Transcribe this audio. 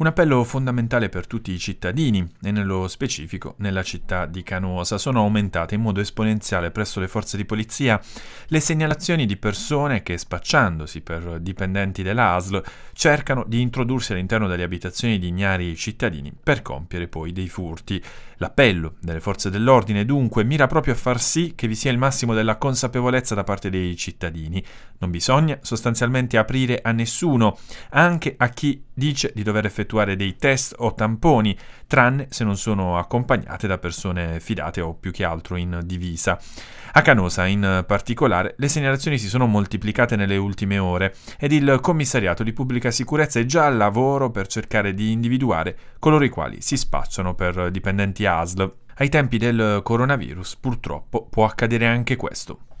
Un appello fondamentale per tutti i cittadini e nello specifico nella città di Canosa sono aumentate in modo esponenziale presso le forze di polizia le segnalazioni di persone che spacciandosi per dipendenti dell'ASL cercano di introdursi all'interno delle abitazioni di ignari cittadini per compiere poi dei furti. L'appello delle forze dell'ordine dunque mira proprio a far sì che vi sia il massimo della consapevolezza da parte dei cittadini. Non bisogna sostanzialmente aprire a nessuno, anche a chi dice di dover effettuare dei test o tamponi, tranne se non sono accompagnate da persone fidate o più che altro in divisa. A Canosa, in particolare, le segnalazioni si sono moltiplicate nelle ultime ore ed il commissariato di pubblica sicurezza è già al lavoro per cercare di individuare coloro i quali si spacciano per dipendenti ASL. Ai tempi del coronavirus, purtroppo, può accadere anche questo.